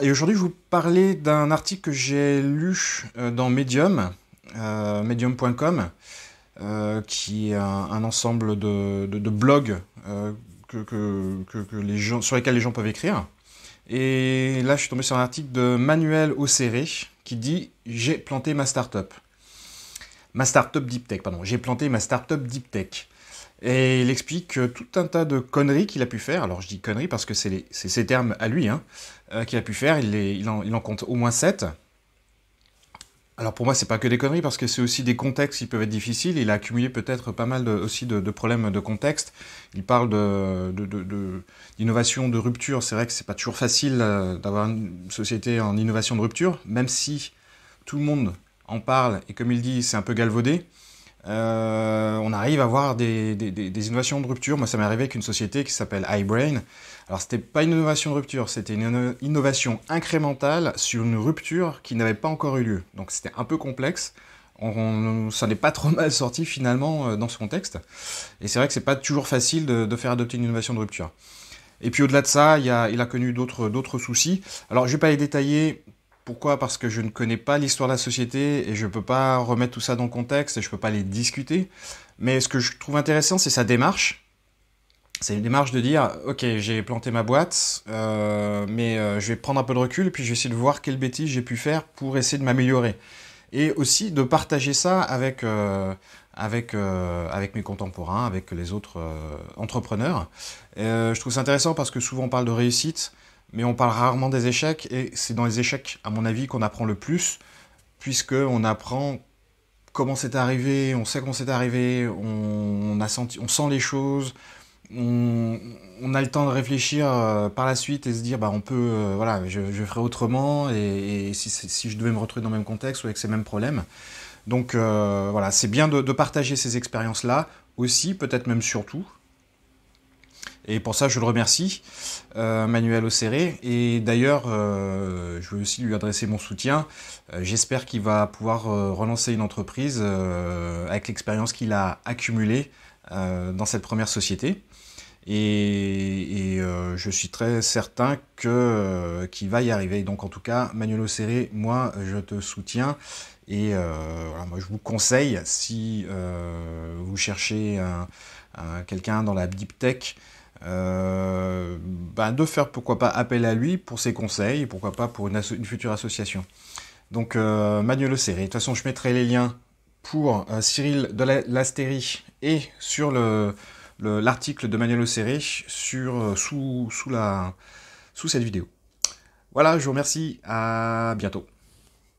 Et aujourd'hui, je vous parler d'un article que j'ai lu euh, dans Medium, euh, medium.com, euh, qui est un, ensemble de, blogs sur lesquels les gens peuvent écrire. Et là, je suis tombé sur un article de Manuel Osséré qui dit J'ai planté ma startup. Ma startup deep tech, pardon. J'ai planté ma startup deep tech. Et il explique euh, tout un tas de conneries qu'il a pu faire. Alors je dis conneries parce que c'est ses termes à lui hein, euh, qu'il a pu faire. Il, en, compte au moins 7. Alors pour moi, c'est pas que des conneries parce que c'est aussi des contextes qui peuvent être difficiles. Il a accumulé peut-être pas mal aussi de, problèmes de contexte. Il parle d'innovation, de, de, rupture. C'est vrai que c'est pas toujours facile euh, d'avoir une société en innovation de rupture, même si tout le monde en parle et comme il dit, c'est un peu galvaudé. Euh, on arrive à voir des, innovations de rupture. Moi, ça m'est arrivé avec une société qui s'appelle iBrain. Alors, ce c'était pas une innovation de rupture, c'était une innovation incrémentale sur une rupture qui n'avait pas encore eu lieu. Donc, c'était un peu complexe. ça n'est pas trop mal sorti finalement euh, dans ce contexte. Et c'est vrai que ce n'est pas toujours facile de, faire adopter une innovation de rupture. Et puis au-delà de ça, il a, il a connu d'autres soucis. Alors je ne vais pas les détailler pourquoi Parce que je ne connais pas l'histoire de la société et je ne peux pas remettre tout ça dans le contexte et je ne peux pas les discuter. Mais ce que je trouve intéressant, c'est sa démarche. C'est une démarche de dire, ok, j'ai planté ma boîte, euh, mais euh, je vais prendre un peu de recul et puis je vais essayer de voir quelles bêtises j'ai pu faire pour essayer de m'améliorer. Et aussi de partager ça avec, euh, avec, avec mes contemporains, avec les autres entrepreneurs. je trouve ça intéressant parce que souvent on parle de réussite mais on parle rarement des échecs, et c'est dans les échecs, à mon avis, qu'on apprend le plus, puisque on apprend comment c'est arrivé, on sait comment c'est arrivé, on, a senti, on sent les choses, on, a le temps de réfléchir euh, par la suite et se dire bah on peut euh, voilà je, ferai autrement et, si, je devais me retrouver dans le même contexte ou avec ces mêmes problèmes donc euh, voilà c'est bien de, partager ces expériences là aussi peut-être même surtout et pour ça, je le remercie, euh, Manuel Osséré. Et d'ailleurs, euh, je veux aussi lui adresser mon soutien. Euh, j'espère qu'il va pouvoir relancer une entreprise avec l'expérience qu'il a accumulée dans cette première société. Et, je suis très certain qu'il va y arriver. Donc en tout cas, Manuel Osséré, moi, je te soutiens. Et moi, je vous conseille, si vous cherchez quelqu'un dans la deep tech, euh, ben, de faire pourquoi pas appel à lui pour ses conseils, pourquoi pas pour une, future association. Donc euh, Manuel Serré, de toute façon je mettrai les liens pour euh, Cyril de l'Astérie et sur l'article de Manuel Serré sous, sous cette vidéo. Voilà, je vous remercie, à bientôt.